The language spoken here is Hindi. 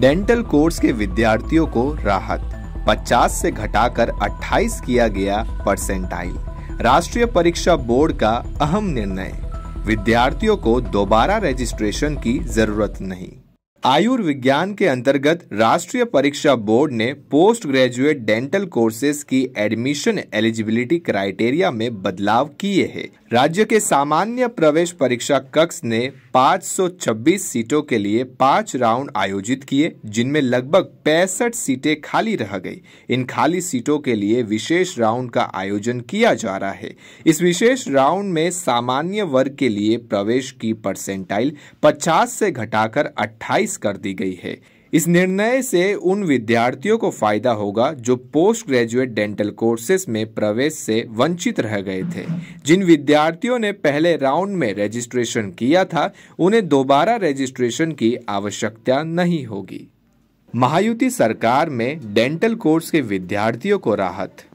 डेंटल कोर्स के विद्यार्थियों को राहत 50 से घटाकर 28 किया गया परसेंटाइल राष्ट्रीय परीक्षा बोर्ड का अहम निर्णय विद्यार्थियों को दोबारा रजिस्ट्रेशन की जरूरत नहीं आयुर्विज्ञान के अंतर्गत राष्ट्रीय परीक्षा बोर्ड ने पोस्ट ग्रेजुएट डेंटल कोर्सेज की एडमिशन एलिजिबिलिटी क्राइटेरिया में बदलाव किए हैं राज्य के सामान्य प्रवेश परीक्षा कक्ष ने 526 सीटों के लिए पांच राउंड आयोजित किए जिनमें लगभग पैंसठ सीटें खाली रह गई इन खाली सीटों के लिए विशेष राउंड का आयोजन किया जा रहा है इस विशेष राउंड में सामान्य वर्ग के लिए प्रवेश की परसेंटाइल 50 से घटाकर 28 कर दी गई है इस निर्णय से उन विद्यार्थियों को फायदा होगा जो पोस्ट ग्रेजुएट डेंटल कोर्सेज में प्रवेश से वंचित रह गए थे जिन विद्यार्थियों ने पहले राउंड में रजिस्ट्रेशन किया था उन्हें दोबारा रजिस्ट्रेशन की आवश्यकता नहीं होगी महायुति सरकार में डेंटल कोर्स के विद्यार्थियों को राहत